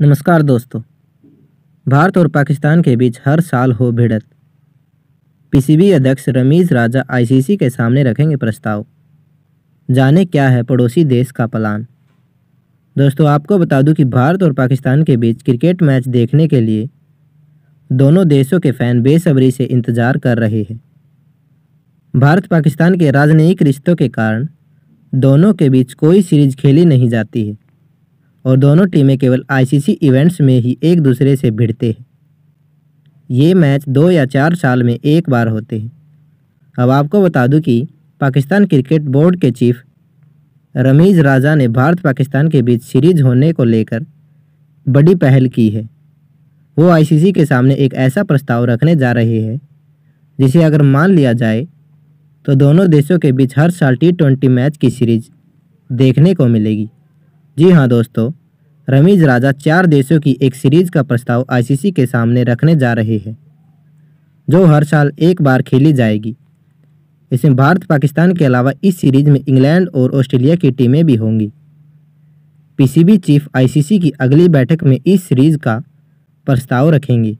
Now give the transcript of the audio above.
नमस्कार दोस्तों भारत और पाकिस्तान के बीच हर साल हो भिड़त पीसीबी अध्यक्ष रमीज राजा आईसीसी के सामने रखेंगे प्रस्ताव जाने क्या है पड़ोसी देश का प्लान दोस्तों आपको बता दूं कि भारत और पाकिस्तान के बीच क्रिकेट मैच देखने के लिए दोनों देशों के फैन बेसब्री से इंतज़ार कर रहे हैं भारत पाकिस्तान के राजनयिक रिश्तों के कारण दोनों के बीच कोई सीरीज खेली नहीं जाती है और दोनों टीमें केवल आईसीसी इवेंट्स में ही एक दूसरे से भिड़ते हैं ये मैच दो या चार साल में एक बार होते हैं अब आपको बता दूं कि पाकिस्तान क्रिकेट बोर्ड के चीफ रमीज़ राजा ने भारत पाकिस्तान के बीच सीरीज होने को लेकर बड़ी पहल की है वो आईसीसी के सामने एक ऐसा प्रस्ताव रखने जा रहे हैं जिसे अगर मान लिया जाए तो दोनों देशों के बीच हर साल टी ट्वेंटी मैच की सीरीज देखने को मिलेगी जी हाँ दोस्तों रमीज राजा चार देशों की एक सीरीज का प्रस्ताव आईसीसी के सामने रखने जा रहे हैं जो हर साल एक बार खेली जाएगी इसमें भारत पाकिस्तान के अलावा इस सीरीज में इंग्लैंड और ऑस्ट्रेलिया की टीमें भी होंगी पीसीबी चीफ आईसीसी की अगली बैठक में इस सीरीज का प्रस्ताव रखेंगी